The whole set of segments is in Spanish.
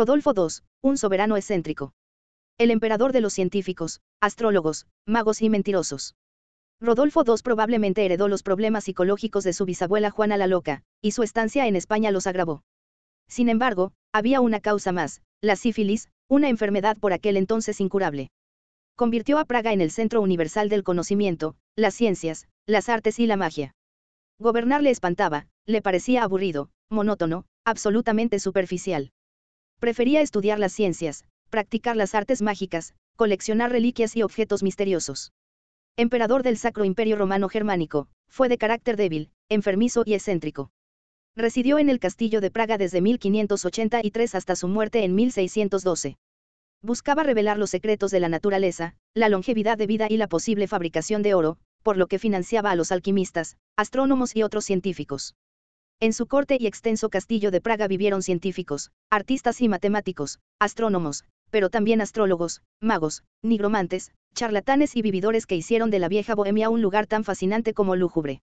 Rodolfo II, un soberano excéntrico. El emperador de los científicos, astrólogos, magos y mentirosos. Rodolfo II probablemente heredó los problemas psicológicos de su bisabuela Juana la Loca, y su estancia en España los agravó. Sin embargo, había una causa más, la sífilis, una enfermedad por aquel entonces incurable. Convirtió a Praga en el centro universal del conocimiento, las ciencias, las artes y la magia. Gobernar le espantaba, le parecía aburrido, monótono, absolutamente superficial. Prefería estudiar las ciencias, practicar las artes mágicas, coleccionar reliquias y objetos misteriosos. Emperador del Sacro Imperio Romano Germánico, fue de carácter débil, enfermizo y excéntrico. Residió en el castillo de Praga desde 1583 hasta su muerte en 1612. Buscaba revelar los secretos de la naturaleza, la longevidad de vida y la posible fabricación de oro, por lo que financiaba a los alquimistas, astrónomos y otros científicos. En su corte y extenso castillo de Praga vivieron científicos, artistas y matemáticos, astrónomos, pero también astrólogos, magos, nigromantes, charlatanes y vividores que hicieron de la vieja Bohemia un lugar tan fascinante como lúgubre.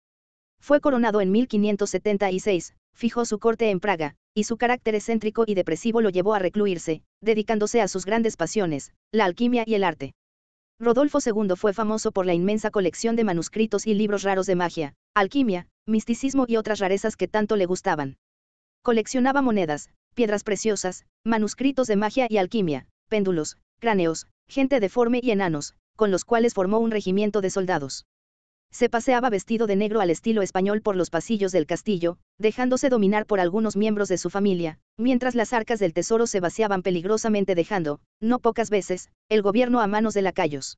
Fue coronado en 1576, fijó su corte en Praga, y su carácter excéntrico y depresivo lo llevó a recluirse, dedicándose a sus grandes pasiones, la alquimia y el arte. Rodolfo II fue famoso por la inmensa colección de manuscritos y libros raros de magia, alquimia, misticismo y otras rarezas que tanto le gustaban. Coleccionaba monedas, piedras preciosas, manuscritos de magia y alquimia, péndulos, cráneos, gente deforme y enanos, con los cuales formó un regimiento de soldados. Se paseaba vestido de negro al estilo español por los pasillos del castillo, dejándose dominar por algunos miembros de su familia, mientras las arcas del tesoro se vaciaban peligrosamente dejando, no pocas veces, el gobierno a manos de lacayos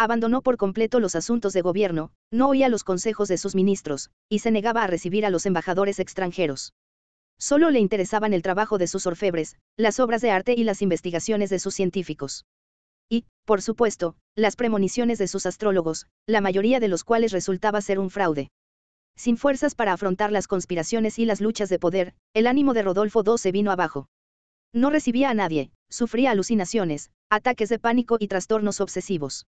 abandonó por completo los asuntos de gobierno, no oía los consejos de sus ministros, y se negaba a recibir a los embajadores extranjeros. Solo le interesaban el trabajo de sus orfebres, las obras de arte y las investigaciones de sus científicos. Y, por supuesto, las premoniciones de sus astrólogos, la mayoría de los cuales resultaba ser un fraude. Sin fuerzas para afrontar las conspiraciones y las luchas de poder, el ánimo de Rodolfo II se vino abajo. No recibía a nadie, sufría alucinaciones, ataques de pánico y trastornos obsesivos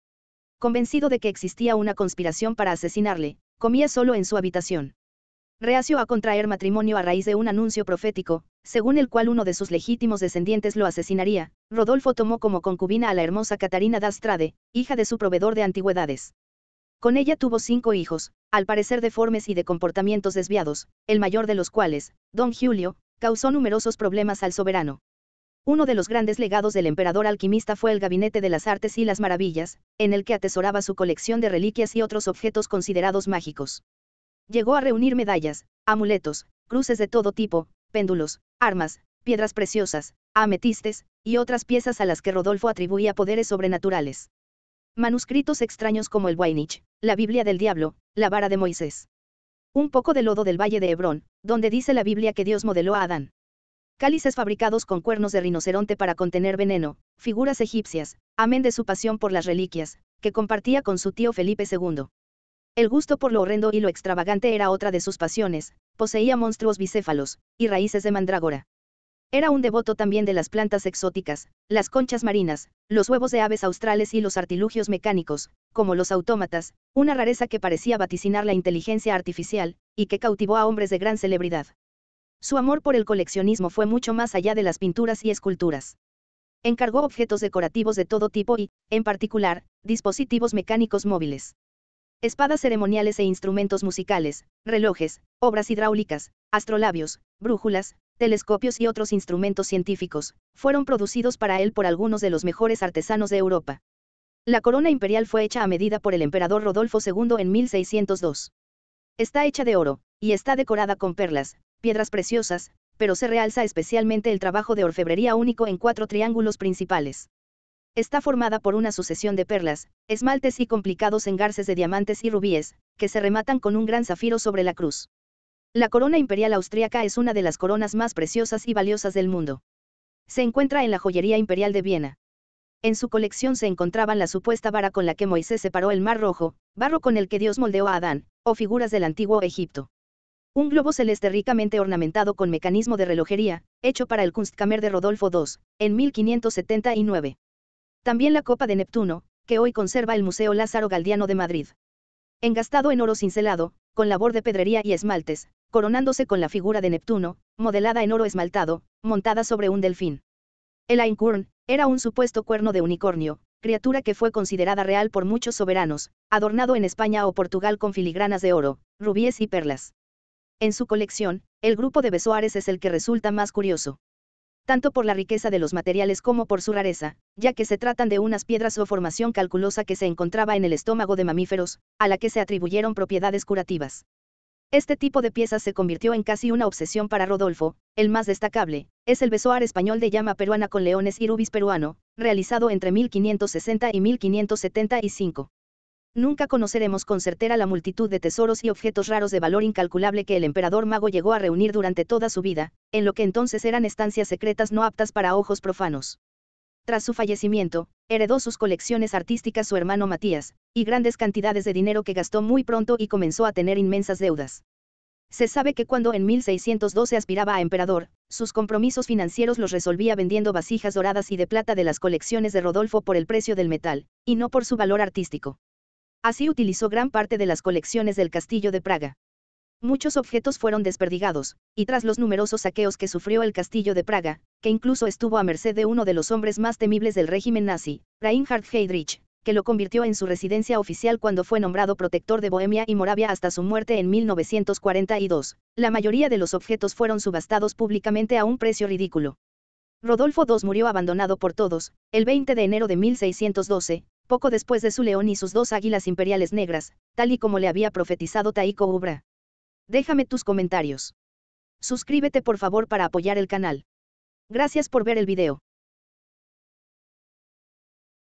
convencido de que existía una conspiración para asesinarle, comía solo en su habitación. Reacio a contraer matrimonio a raíz de un anuncio profético, según el cual uno de sus legítimos descendientes lo asesinaría, Rodolfo tomó como concubina a la hermosa Catarina d'Astrade, hija de su proveedor de antigüedades. Con ella tuvo cinco hijos, al parecer deformes y de comportamientos desviados, el mayor de los cuales, don Julio, causó numerosos problemas al soberano. Uno de los grandes legados del emperador alquimista fue el Gabinete de las Artes y las Maravillas, en el que atesoraba su colección de reliquias y otros objetos considerados mágicos. Llegó a reunir medallas, amuletos, cruces de todo tipo, péndulos, armas, piedras preciosas, ametistes, y otras piezas a las que Rodolfo atribuía poderes sobrenaturales. Manuscritos extraños como el Wainich, la Biblia del Diablo, la vara de Moisés. Un poco de lodo del valle de Hebrón, donde dice la Biblia que Dios modeló a Adán. Cálices fabricados con cuernos de rinoceronte para contener veneno, figuras egipcias, amén de su pasión por las reliquias, que compartía con su tío Felipe II. El gusto por lo horrendo y lo extravagante era otra de sus pasiones, poseía monstruos bicéfalos, y raíces de mandrágora. Era un devoto también de las plantas exóticas, las conchas marinas, los huevos de aves australes y los artilugios mecánicos, como los autómatas, una rareza que parecía vaticinar la inteligencia artificial, y que cautivó a hombres de gran celebridad. Su amor por el coleccionismo fue mucho más allá de las pinturas y esculturas. Encargó objetos decorativos de todo tipo y, en particular, dispositivos mecánicos móviles. Espadas ceremoniales e instrumentos musicales, relojes, obras hidráulicas, astrolabios, brújulas, telescopios y otros instrumentos científicos, fueron producidos para él por algunos de los mejores artesanos de Europa. La corona imperial fue hecha a medida por el emperador Rodolfo II en 1602. Está hecha de oro, y está decorada con perlas, piedras preciosas, pero se realza especialmente el trabajo de orfebrería único en cuatro triángulos principales. Está formada por una sucesión de perlas, esmaltes y complicados engarces de diamantes y rubíes, que se rematan con un gran zafiro sobre la cruz. La corona imperial austríaca es una de las coronas más preciosas y valiosas del mundo. Se encuentra en la joyería imperial de Viena. En su colección se encontraban la supuesta vara con la que Moisés separó el mar rojo, barro con el que Dios moldeó a Adán, o figuras del antiguo Egipto. Un globo celeste ricamente ornamentado con mecanismo de relojería, hecho para el Kunstkammer de Rodolfo II, en 1579. También la Copa de Neptuno, que hoy conserva el Museo Lázaro Galdiano de Madrid. Engastado en oro cincelado, con labor de pedrería y esmaltes, coronándose con la figura de Neptuno, modelada en oro esmaltado, montada sobre un delfín. El Einkorn, era un supuesto cuerno de unicornio, criatura que fue considerada real por muchos soberanos, adornado en España o Portugal con filigranas de oro, rubíes y perlas. En su colección, el grupo de Besoares es el que resulta más curioso. Tanto por la riqueza de los materiales como por su rareza, ya que se tratan de unas piedras o formación calculosa que se encontraba en el estómago de mamíferos, a la que se atribuyeron propiedades curativas. Este tipo de piezas se convirtió en casi una obsesión para Rodolfo, el más destacable, es el besoar español de llama peruana con leones y rubis peruano, realizado entre 1560 y 1575. Nunca conoceremos con certera la multitud de tesoros y objetos raros de valor incalculable que el emperador mago llegó a reunir durante toda su vida, en lo que entonces eran estancias secretas no aptas para ojos profanos. Tras su fallecimiento, heredó sus colecciones artísticas su hermano Matías, y grandes cantidades de dinero que gastó muy pronto y comenzó a tener inmensas deudas. Se sabe que cuando en 1612 aspiraba a emperador, sus compromisos financieros los resolvía vendiendo vasijas doradas y de plata de las colecciones de Rodolfo por el precio del metal, y no por su valor artístico. Así utilizó gran parte de las colecciones del castillo de Praga. Muchos objetos fueron desperdigados, y tras los numerosos saqueos que sufrió el castillo de Praga, que incluso estuvo a merced de uno de los hombres más temibles del régimen nazi, Reinhard Heydrich, que lo convirtió en su residencia oficial cuando fue nombrado protector de Bohemia y Moravia hasta su muerte en 1942. La mayoría de los objetos fueron subastados públicamente a un precio ridículo. Rodolfo II murió abandonado por todos, el 20 de enero de 1612, poco después de su león y sus dos águilas imperiales negras, tal y como le había profetizado Taiko Ubra. Déjame tus comentarios. Suscríbete por favor para apoyar el canal. Gracias por ver el video.